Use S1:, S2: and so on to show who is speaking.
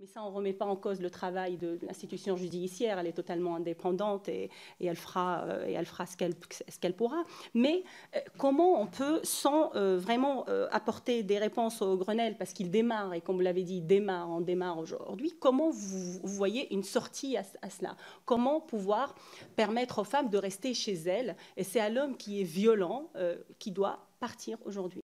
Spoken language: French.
S1: Mais ça, on ne remet pas en cause le travail de l'institution judiciaire. Elle est totalement indépendante et, euh, elle, fera, ce qu'elle pourra. Mais euh, comment on peut, sans euh, vraiment apporter des réponses au Grenelle, parce qu'il démarre, et comme vous l'avez dit, démarre, on démarre aujourd'hui, comment vous, voyez une sortie à, à cela Comment pouvoir permettre aux femmes de rester chez elles Et c'est à l'homme qui est violent qui doit partir aujourd'hui.